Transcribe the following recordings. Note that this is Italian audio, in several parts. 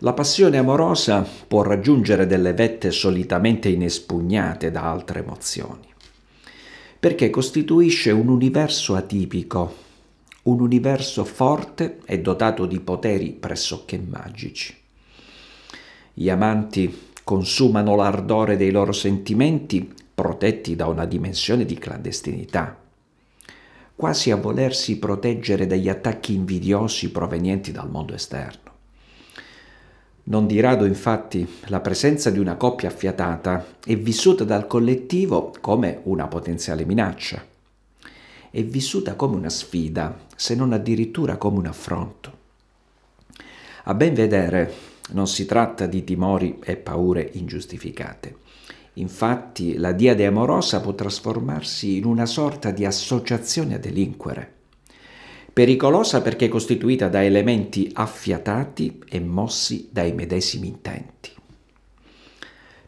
La passione amorosa può raggiungere delle vette solitamente inespugnate da altre emozioni, perché costituisce un universo atipico, un universo forte e dotato di poteri pressoché magici. Gli amanti consumano l'ardore dei loro sentimenti protetti da una dimensione di clandestinità, quasi a volersi proteggere dagli attacchi invidiosi provenienti dal mondo esterno. Non di rado infatti la presenza di una coppia affiatata è vissuta dal collettivo come una potenziale minaccia, è vissuta come una sfida, se non addirittura come un affronto. A ben vedere non si tratta di timori e paure ingiustificate. Infatti la diade amorosa può trasformarsi in una sorta di associazione a delinquere pericolosa perché costituita da elementi affiatati e mossi dai medesimi intenti.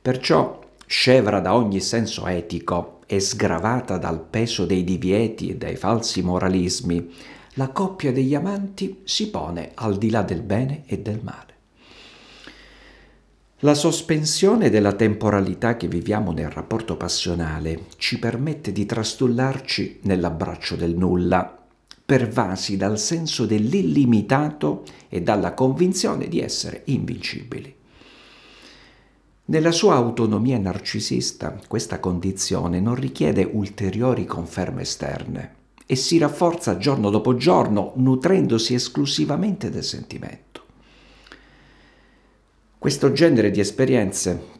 Perciò, scevra da ogni senso etico e sgravata dal peso dei divieti e dai falsi moralismi, la coppia degli amanti si pone al di là del bene e del male. La sospensione della temporalità che viviamo nel rapporto passionale ci permette di trastullarci nell'abbraccio del nulla, pervasi dal senso dell'illimitato e dalla convinzione di essere invincibili. Nella sua autonomia narcisista questa condizione non richiede ulteriori conferme esterne e si rafforza giorno dopo giorno nutrendosi esclusivamente del sentimento. Questo genere di esperienze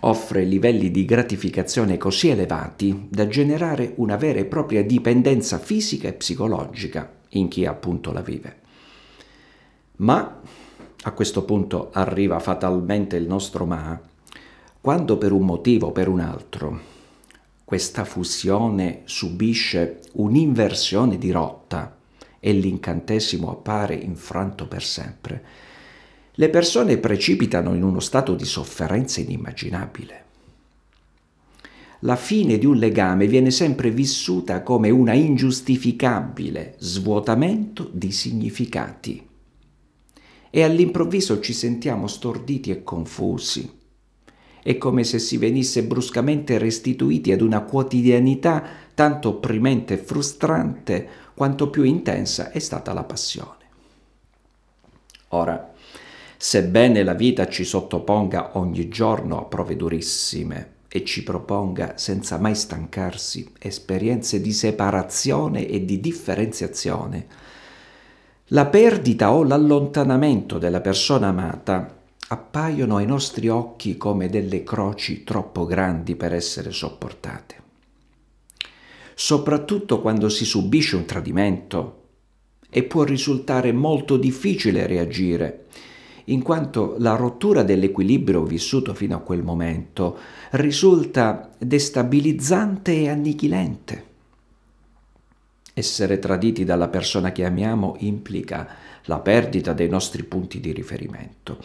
offre livelli di gratificazione così elevati da generare una vera e propria dipendenza fisica e psicologica in chi appunto la vive. Ma a questo punto arriva fatalmente il nostro ma, quando per un motivo o per un altro questa fusione subisce un'inversione di rotta e l'incantesimo appare infranto per sempre, le persone precipitano in uno stato di sofferenza inimmaginabile. La fine di un legame viene sempre vissuta come una ingiustificabile svuotamento di significati e all'improvviso ci sentiamo storditi e confusi. È come se si venisse bruscamente restituiti ad una quotidianità tanto opprimente e frustrante quanto più intensa è stata la passione. Ora, sebbene la vita ci sottoponga ogni giorno a prove durissime e ci proponga senza mai stancarsi esperienze di separazione e di differenziazione, la perdita o l'allontanamento della persona amata appaiono ai nostri occhi come delle croci troppo grandi per essere sopportate. Soprattutto quando si subisce un tradimento e può risultare molto difficile reagire in quanto la rottura dell'equilibrio vissuto fino a quel momento risulta destabilizzante e annichilente. Essere traditi dalla persona che amiamo implica la perdita dei nostri punti di riferimento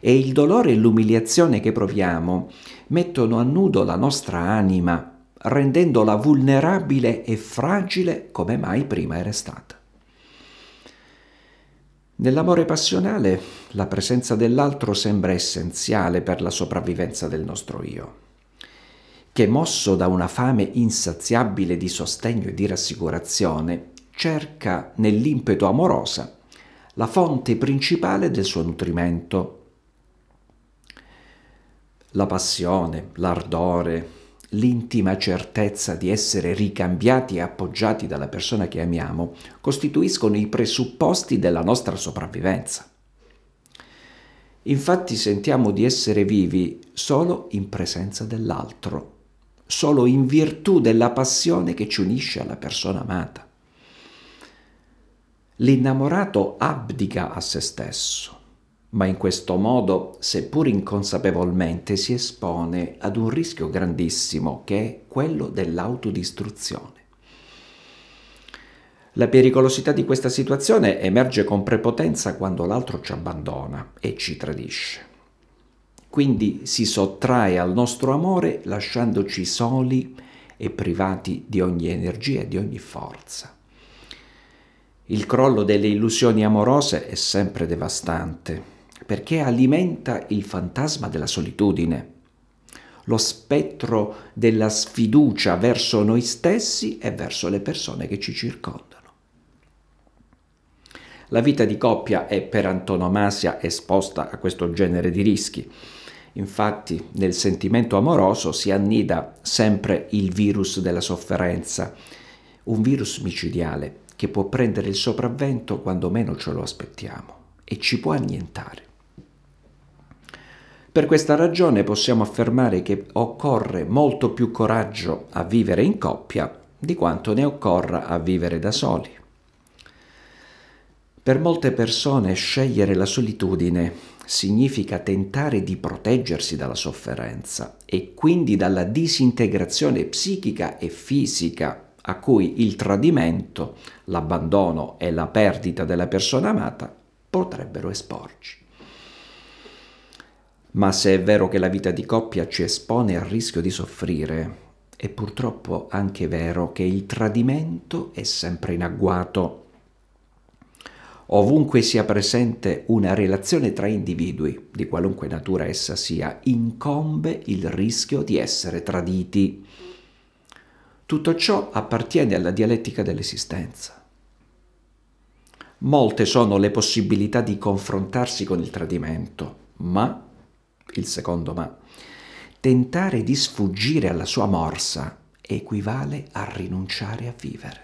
e il dolore e l'umiliazione che proviamo mettono a nudo la nostra anima, rendendola vulnerabile e fragile come mai prima era stata. Nell'amore passionale la presenza dell'altro sembra essenziale per la sopravvivenza del nostro io, che mosso da una fame insaziabile di sostegno e di rassicurazione, cerca nell'impeto amorosa la fonte principale del suo nutrimento. La passione, l'ardore, l'intima certezza di essere ricambiati e appoggiati dalla persona che amiamo costituiscono i presupposti della nostra sopravvivenza. Infatti sentiamo di essere vivi solo in presenza dell'altro, solo in virtù della passione che ci unisce alla persona amata. L'innamorato abdica a se stesso, ma in questo modo, seppur inconsapevolmente, si espone ad un rischio grandissimo che è quello dell'autodistruzione. La pericolosità di questa situazione emerge con prepotenza quando l'altro ci abbandona e ci tradisce. Quindi si sottrae al nostro amore lasciandoci soli e privati di ogni energia e di ogni forza. Il crollo delle illusioni amorose è sempre devastante perché alimenta il fantasma della solitudine, lo spettro della sfiducia verso noi stessi e verso le persone che ci circondano. La vita di coppia è per antonomasia esposta a questo genere di rischi. Infatti nel sentimento amoroso si annida sempre il virus della sofferenza, un virus micidiale che può prendere il sopravvento quando meno ce lo aspettiamo e ci può annientare. Per questa ragione possiamo affermare che occorre molto più coraggio a vivere in coppia di quanto ne occorra a vivere da soli. Per molte persone scegliere la solitudine significa tentare di proteggersi dalla sofferenza e quindi dalla disintegrazione psichica e fisica a cui il tradimento, l'abbandono e la perdita della persona amata potrebbero esporci. Ma se è vero che la vita di coppia ci espone al rischio di soffrire, è purtroppo anche vero che il tradimento è sempre in agguato. Ovunque sia presente una relazione tra individui, di qualunque natura essa sia, incombe il rischio di essere traditi. Tutto ciò appartiene alla dialettica dell'esistenza. Molte sono le possibilità di confrontarsi con il tradimento, ma il secondo ma, tentare di sfuggire alla sua morsa equivale a rinunciare a vivere.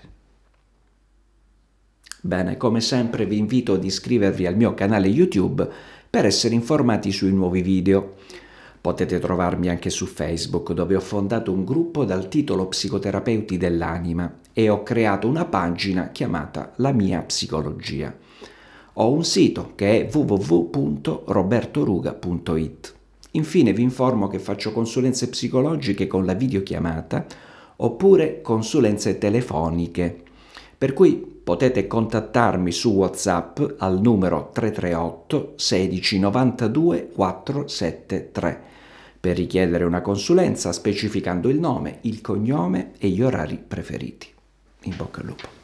Bene, come sempre vi invito ad iscrivervi al mio canale YouTube per essere informati sui nuovi video. Potete trovarmi anche su Facebook dove ho fondato un gruppo dal titolo Psicoterapeuti dell'anima e ho creato una pagina chiamata La mia psicologia. Ho un sito che è www.robertoruga.it. Infine vi informo che faccio consulenze psicologiche con la videochiamata oppure consulenze telefoniche, per cui potete contattarmi su WhatsApp al numero 338 16 92 473 per richiedere una consulenza specificando il nome, il cognome e gli orari preferiti. In bocca al lupo.